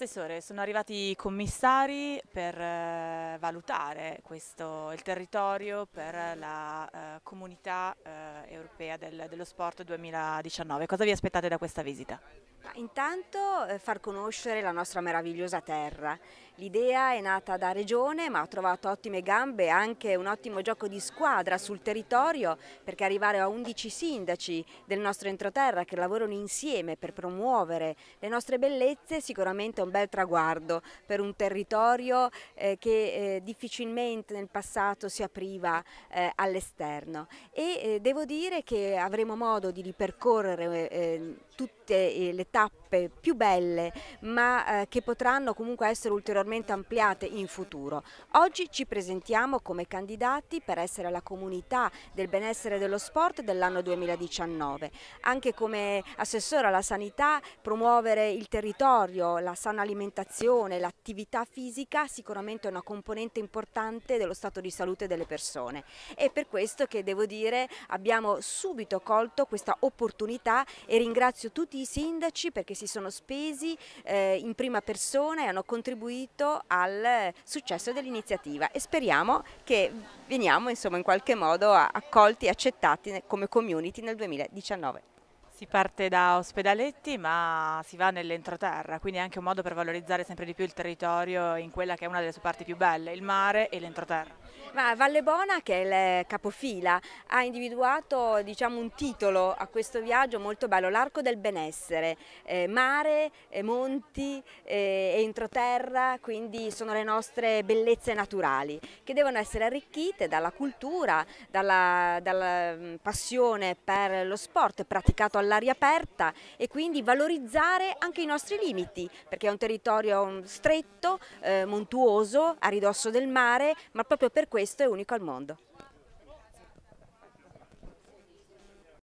Assessore, sono arrivati i commissari per eh, valutare questo, il territorio per la eh, comunità eh, europea del, dello sport 2019. Cosa vi aspettate da questa visita? Intanto eh, far conoscere la nostra meravigliosa terra L'idea è nata da Regione ma ha trovato ottime gambe e anche un ottimo gioco di squadra sul territorio perché arrivare a 11 sindaci del nostro entroterra che lavorano insieme per promuovere le nostre bellezze è sicuramente un bel traguardo per un territorio eh, che eh, difficilmente nel passato si apriva eh, all'esterno e eh, devo dire che avremo modo di ripercorrere eh, tutte eh, le tappe più belle ma che potranno comunque essere ulteriormente ulteriormente ampliate in futuro. Oggi ci presentiamo come candidati per essere la comunità del benessere dello sport dell'anno 2019. Anche come assessore alla sanità promuovere il territorio, la sana alimentazione, l'attività fisica sicuramente è una componente importante dello stato di salute delle persone. È per questo che devo dire abbiamo subito colto questa opportunità e ringrazio tutti i sindaci perché si sono spesi eh, in prima persona e hanno contribuito contribuito al successo dell'iniziativa e speriamo che veniamo insomma, in qualche modo accolti e accettati come community nel 2019. Si parte da ospedaletti ma si va nell'entroterra, quindi è anche un modo per valorizzare sempre di più il territorio in quella che è una delle sue parti più belle, il mare e l'entroterra. Ma Valle Bona, che è il capofila, ha individuato diciamo, un titolo a questo viaggio molto bello, l'arco del benessere, eh, mare, eh, monti, eh, entroterra, quindi sono le nostre bellezze naturali che devono essere arricchite dalla cultura, dalla, dalla mm, passione per lo sport praticato all'estero all'aria aperta e quindi valorizzare anche i nostri limiti, perché è un territorio stretto, eh, montuoso, a ridosso del mare, ma proprio per questo è unico al mondo.